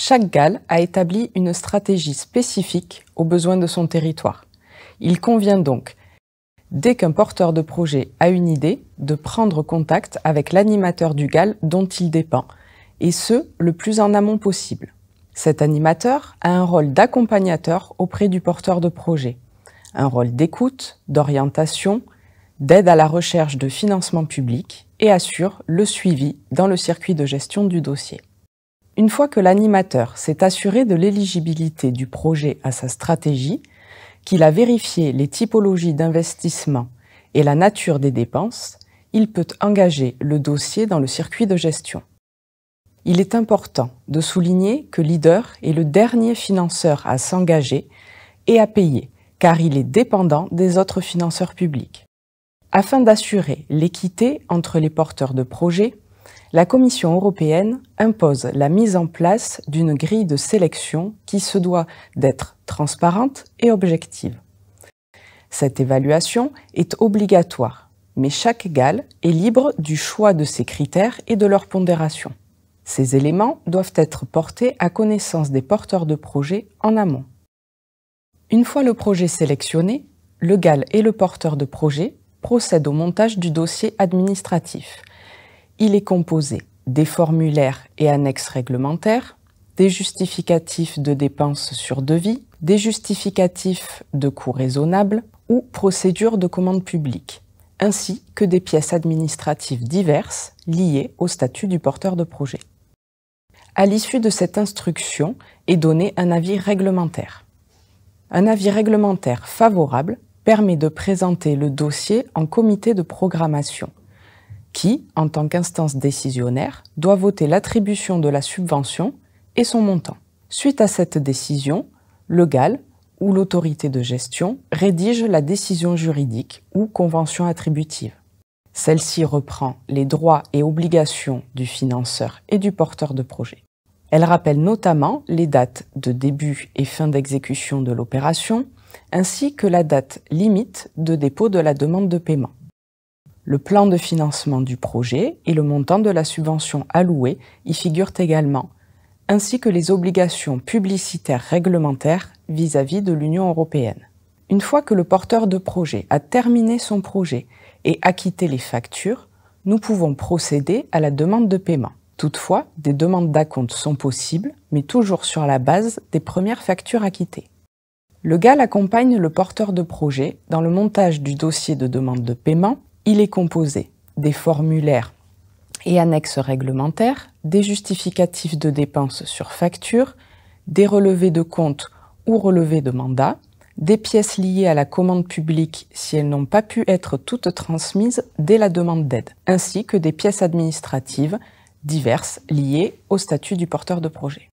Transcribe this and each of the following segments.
Chaque GAL a établi une stratégie spécifique aux besoins de son territoire. Il convient donc, dès qu'un porteur de projet a une idée, de prendre contact avec l'animateur du GAL dont il dépend, et ce, le plus en amont possible. Cet animateur a un rôle d'accompagnateur auprès du porteur de projet, un rôle d'écoute, d'orientation, d'aide à la recherche de financement public et assure le suivi dans le circuit de gestion du dossier. Une fois que l'animateur s'est assuré de l'éligibilité du projet à sa stratégie, qu'il a vérifié les typologies d'investissement et la nature des dépenses, il peut engager le dossier dans le circuit de gestion. Il est important de souligner que Leader est le dernier financeur à s'engager et à payer, car il est dépendant des autres financeurs publics. Afin d'assurer l'équité entre les porteurs de projets, la Commission européenne impose la mise en place d'une grille de sélection qui se doit d'être transparente et objective. Cette évaluation est obligatoire, mais chaque GAL est libre du choix de ses critères et de leur pondération. Ces éléments doivent être portés à connaissance des porteurs de projet en amont. Une fois le projet sélectionné, le GAL et le porteur de projet procèdent au montage du dossier administratif, il est composé des formulaires et annexes réglementaires, des justificatifs de dépenses sur devis, des justificatifs de coûts raisonnables ou procédures de commande publique, ainsi que des pièces administratives diverses liées au statut du porteur de projet. À l'issue de cette instruction est donné un avis réglementaire. Un avis réglementaire favorable permet de présenter le dossier en comité de programmation qui, en tant qu'instance décisionnaire, doit voter l'attribution de la subvention et son montant. Suite à cette décision, le GAL ou l'autorité de gestion rédige la décision juridique ou convention attributive. Celle-ci reprend les droits et obligations du financeur et du porteur de projet. Elle rappelle notamment les dates de début et fin d'exécution de l'opération, ainsi que la date limite de dépôt de la demande de paiement. Le plan de financement du projet et le montant de la subvention allouée y figurent également, ainsi que les obligations publicitaires réglementaires vis-à-vis de l'Union européenne. Une fois que le porteur de projet a terminé son projet et acquitté les factures, nous pouvons procéder à la demande de paiement. Toutefois, des demandes d'acompte sont possibles, mais toujours sur la base des premières factures acquittées. Le GAL accompagne le porteur de projet dans le montage du dossier de demande de paiement il est composé des formulaires et annexes réglementaires, des justificatifs de dépenses sur facture, des relevés de compte ou relevés de mandat, des pièces liées à la commande publique si elles n'ont pas pu être toutes transmises dès la demande d'aide, ainsi que des pièces administratives diverses liées au statut du porteur de projet.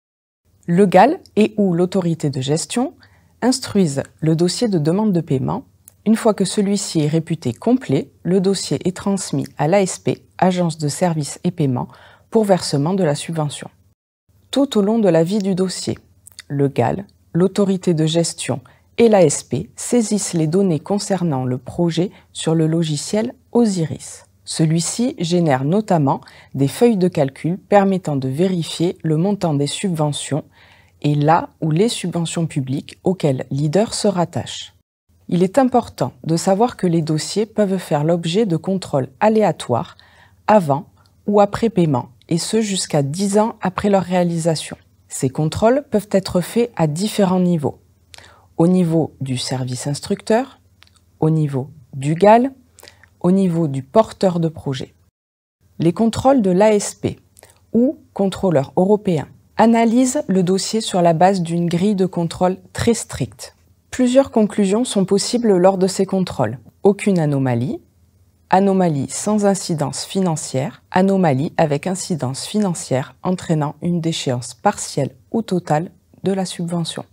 Le GAL et ou l'autorité de gestion instruisent le dossier de demande de paiement une fois que celui-ci est réputé complet, le dossier est transmis à l'ASP, Agence de services et paiements, pour versement de la subvention. Tout au long de la vie du dossier, le GAL, l'autorité de gestion et l'ASP saisissent les données concernant le projet sur le logiciel Osiris. Celui-ci génère notamment des feuilles de calcul permettant de vérifier le montant des subventions et là où les subventions publiques auxquelles Leader se rattache. Il est important de savoir que les dossiers peuvent faire l'objet de contrôles aléatoires avant ou après paiement, et ce jusqu'à 10 ans après leur réalisation. Ces contrôles peuvent être faits à différents niveaux. Au niveau du service instructeur, au niveau du GAL, au niveau du porteur de projet. Les contrôles de l'ASP, ou contrôleur européen, analysent le dossier sur la base d'une grille de contrôle très stricte. Plusieurs conclusions sont possibles lors de ces contrôles. Aucune anomalie, anomalie sans incidence financière, anomalie avec incidence financière entraînant une déchéance partielle ou totale de la subvention.